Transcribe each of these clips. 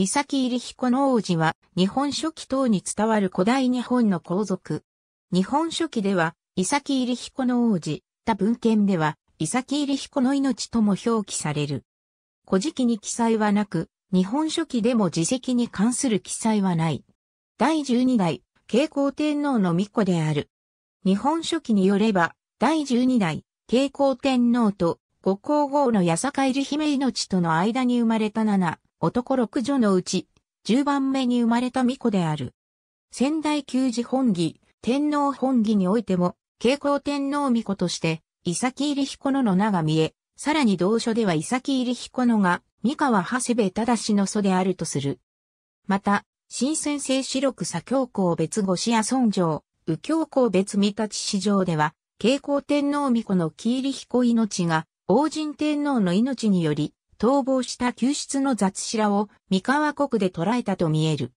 伊サ入彦の王子は、日本書紀等に伝わる古代日本の皇族。日本書紀では、伊サ入彦の王子、他文献では、伊サ入彦の命とも表記される。古事記に記載はなく、日本書紀でも自責に関する記載はない。第十二代、慶光天皇の御子である。日本書紀によれば、第十二代、慶光天皇と、五皇后の八坂入姫命との間に生まれた七、男六女のうち、十番目に生まれた巫女である。仙台旧寺本義、天皇本義においても、慶光天皇巫女として、伊崎入彦のの名が見え、さらに同書では伊崎入彦のが、三河長谷部正の祖であるとする。また、新先聖四六左教皇別五子や尊上、右教皇別三立市上では、慶光天皇巫女の木入彦命が、王神天皇の命により、逃亡した救出の雑誌らを三河国で捉えたと見える。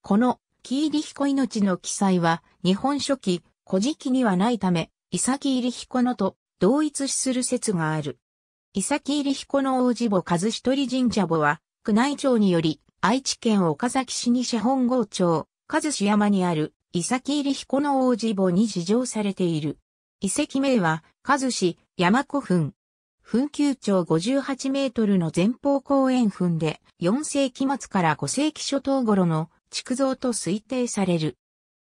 この、キーリヒコ命の記載は、日本書紀、古事記にはないため、イサキーリヒコのと同一視する説がある。イサキーリヒコの王子母和一人神社母は、宮内庁により、愛知県岡崎市西本郷町、和志山にある、イサキーリヒコの王子母に事情されている。遺跡名は、和志山古墳、墳丘長58メートルの前方公園墳で、4世紀末から5世紀初頭頃の築造と推定される。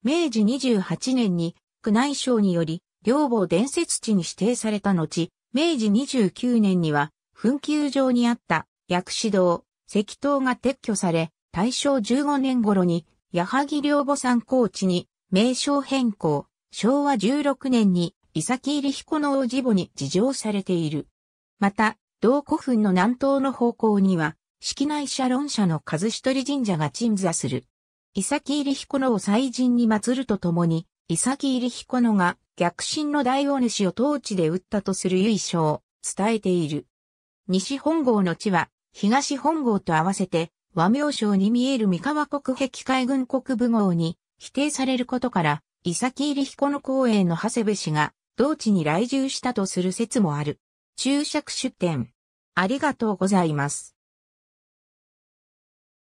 明治28年に宮内省により、両母伝説地に指定された後、明治29年には、墳丘上にあった薬師堂、石塔が撤去され、大正15年頃に、矢作両母山高地に名称変更、昭和16年に、伊崎入彦の王子母に事情されている。また、同古墳の南東の方向には、式内社論社の和一人神社が鎮座する。伊崎入彦のを祭神に祀るとともに、伊崎入彦のが逆進の大王主を当地で打ったとする由緒を伝えている。西本郷の地は、東本郷と合わせて、和名省に見える三河国壁海軍国部号に否定されることから、伊崎入彦の公園の長谷部氏が、同地に来住したとする説もある。注釈出典。ありがとうございます。